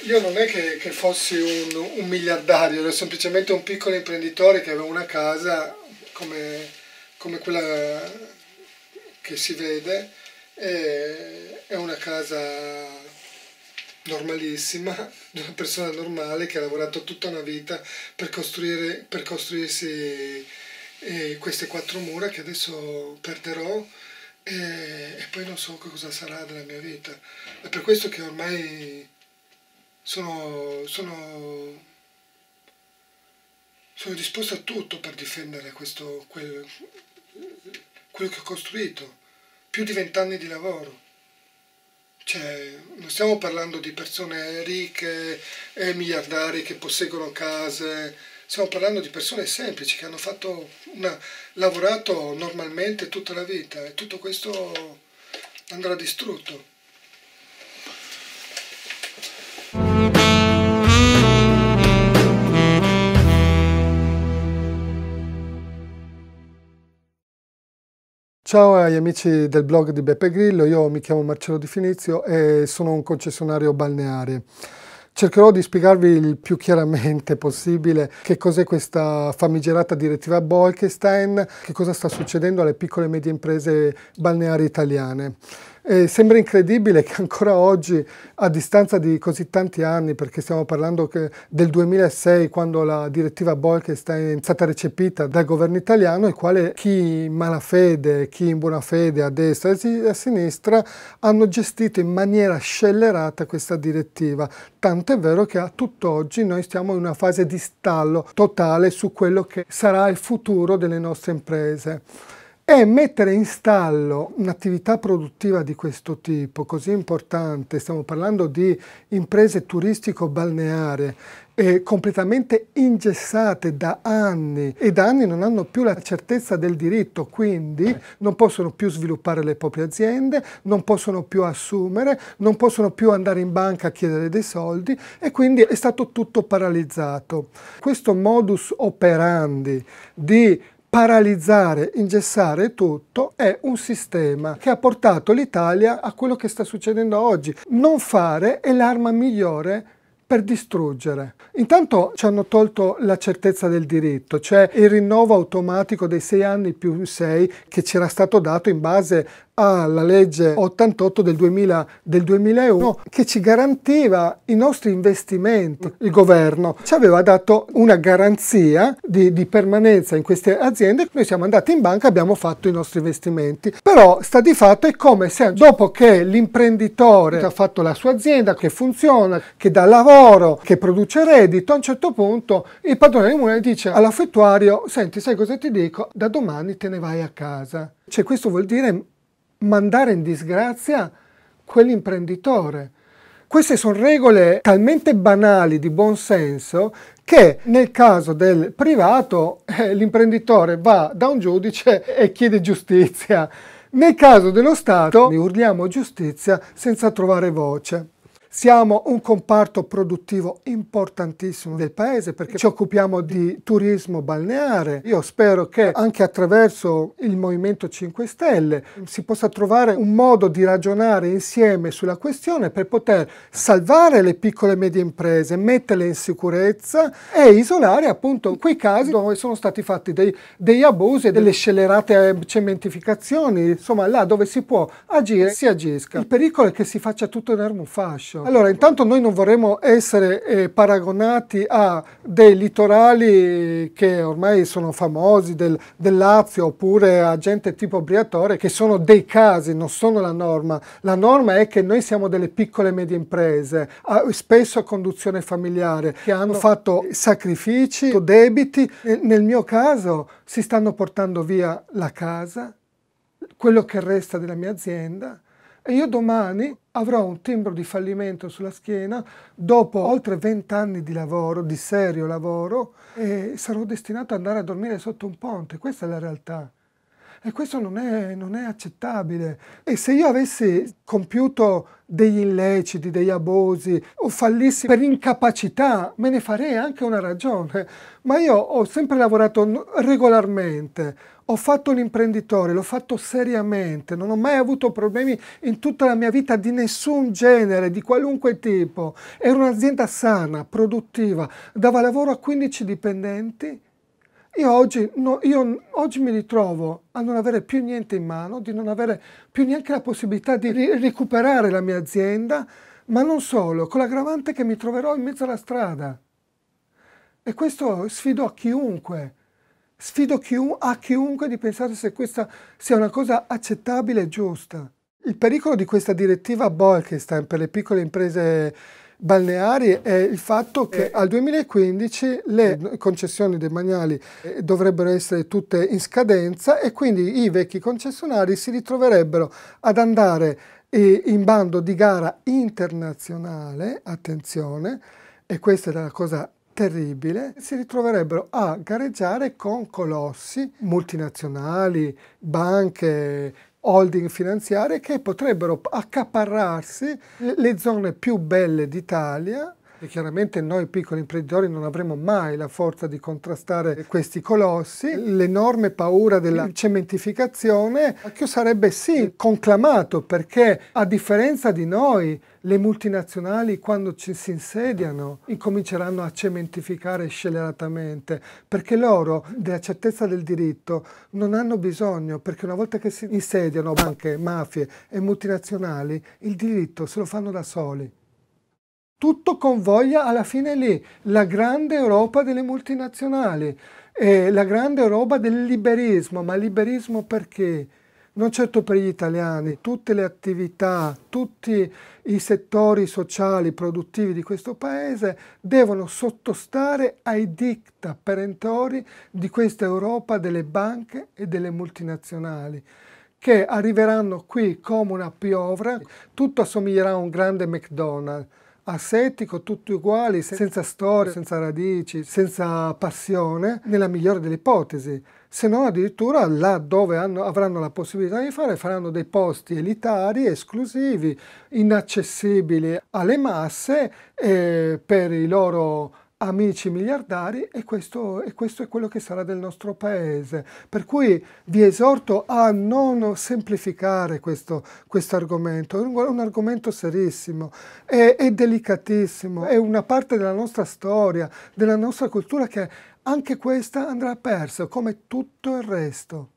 Io non è che, che fossi un, un, miliardario, ero semplicemente un piccolo imprenditore che aveva una casa come, come quella che si vede, è una casa normalissima, di una persona normale che ha lavorato tutta una vita per, per costruirsi eh, queste quattro mura che adesso perderò eh, e poi non so cosa sarà della mia vita. È per questo che ormai sono, sono, sono disposto a tutto per difendere questo, quel, quello che ho costruito, più di vent'anni di lavoro. Cioè, non stiamo parlando di persone ricche e miliardari che posseggono case, stiamo parlando di persone semplici che hanno una, lavorato normalmente tutta la vita e tutto questo andrà distrutto. Ciao agli amici del blog di Beppe Grillo, io mi chiamo Marcello Di Finizio e sono un concessionario balneare. Cercherò di spiegarvi il più chiaramente possibile che cos'è questa famigerata direttiva Bolkestein, che cosa sta succedendo alle piccole e medie imprese balneari italiane. Eh, sembra incredibile che ancora oggi, a distanza di così tanti anni, perché stiamo parlando del 2006, quando la direttiva Bolkestein è stata recepita dal governo italiano, il quale chi in malafede, chi in buona fede, a destra e a sinistra, hanno gestito in maniera scellerata questa direttiva. Tanto è vero che a tutt'oggi noi stiamo in una fase di stallo totale su quello che sarà il futuro delle nostre imprese. E mettere in stallo un'attività produttiva di questo tipo, così importante, stiamo parlando di imprese turistico-balneare, eh, completamente ingessate da anni e da anni non hanno più la certezza del diritto, quindi non possono più sviluppare le proprie aziende, non possono più assumere, non possono più andare in banca a chiedere dei soldi e quindi è stato tutto paralizzato. Questo modus operandi di paralizzare, ingessare tutto è un sistema che ha portato l'Italia a quello che sta succedendo oggi. Non fare è l'arma migliore per distruggere. Intanto ci hanno tolto la certezza del diritto, cioè il rinnovo automatico dei sei anni più sei che c'era stato dato in base alla legge 88 del, 2000, del 2001 che ci garantiva i nostri investimenti. Il governo ci aveva dato una garanzia di, di permanenza in queste aziende. Noi siamo andati in banca e abbiamo fatto i nostri investimenti. Però sta di fatto è come se dopo che l'imprenditore ha fatto la sua azienda, che funziona, che dà lavoro, che produce reddito, a un certo punto il padrone di comune dice all'affettuario, senti, sai cosa ti dico? Da domani te ne vai a casa. Cioè questo vuol dire mandare in disgrazia quell'imprenditore. Queste sono regole talmente banali di buon senso che nel caso del privato eh, l'imprenditore va da un giudice e chiede giustizia. Nel caso dello Stato urliamo giustizia senza trovare voce. Siamo un comparto produttivo importantissimo del paese perché ci occupiamo di turismo balneare. Io spero che anche attraverso il Movimento 5 Stelle si possa trovare un modo di ragionare insieme sulla questione per poter salvare le piccole e medie imprese, metterle in sicurezza e isolare appunto quei casi dove sono stati fatti dei, degli abusi e delle scellerate eh, cementificazioni, insomma là dove si può agire si agisca. Il pericolo è che si faccia tutto in un fascio. Allora, intanto noi non vorremmo essere eh, paragonati a dei litorali che ormai sono famosi del, del, Lazio oppure a gente tipo Briatore che sono dei casi, non sono la norma. La norma è che noi siamo delle piccole e medie imprese, a, spesso a conduzione familiare, che hanno fatto sacrifici, debiti. Nel mio caso si stanno portando via la casa, quello che resta della mia azienda e io domani avrò un timbro di fallimento sulla schiena dopo oltre 20 anni di lavoro, di serio lavoro, e sarò destinato ad andare a dormire sotto un ponte. Questa è la realtà. E questo non è, non è accettabile. E se io avessi compiuto degli illeciti, degli abusi o fallissi per incapacità, me ne farei anche una ragione. Ma io ho sempre lavorato regolarmente, ho fatto l'imprenditore, l'ho fatto seriamente, non ho mai avuto problemi in tutta la mia vita di nessun genere, di qualunque tipo. Era un'azienda sana, produttiva, dava lavoro a 15 dipendenti io oggi, no, io oggi, mi ritrovo a non avere più niente in mano, di non avere più neanche la possibilità di ri recuperare la mia azienda, ma non solo, con l'aggravante che mi troverò in mezzo alla strada. E questo sfido a chiunque, sfido chiun a chiunque di pensare se questa sia una cosa accettabile e giusta. Il pericolo di questa direttiva Bolkestein per le piccole imprese balneari è il fatto che eh. al 2015 le eh. concessioni demaniali eh, dovrebbero essere tutte in scadenza e quindi i vecchi concessionari si ritroverebbero ad andare eh, in bando di gara internazionale, attenzione, e questa è la cosa terribile, si ritroverebbero a gareggiare con colossi multinazionali, banche, holding finanziarie che potrebbero accaparrarsi le zone più belle d'Italia e chiaramente noi piccoli imprenditori non avremo mai la forza di contrastare questi colossi. L'enorme paura della mm. cementificazione, che sarebbe sì conclamato perché a differenza di noi le multinazionali quando ci si insediano incominceranno a cementificare sceleratamente perché loro della certezza del diritto non hanno bisogno perché una volta che si insediano banche, mafie e multinazionali il diritto se lo fanno da soli tutto convoglia alla fine lì, la grande Europa delle multinazionali, eh, la grande Europa del liberismo, ma liberismo perché? Non certo per gli italiani, tutte le attività, tutti i settori sociali produttivi di questo paese devono sottostare ai dicta perentori di questa Europa delle banche e delle multinazionali che arriveranno qui come una piovra, tutto assomiglierà a un grande McDonald's asettico, tutti uguali, senza storia, senza radici, senza passione, nella migliore delle ipotesi. Se no addirittura là dove hanno, avranno la possibilità di fare faranno dei posti elitari, esclusivi, inaccessibili alle masse eh, per i loro amici miliardari e questo, e questo, è quello che sarà del nostro paese. Per cui vi esorto a non semplificare questo, argomento, è un, un, argomento serissimo, è, è delicatissimo, è una parte della nostra storia, della nostra cultura che anche questa andrà persa come tutto il resto.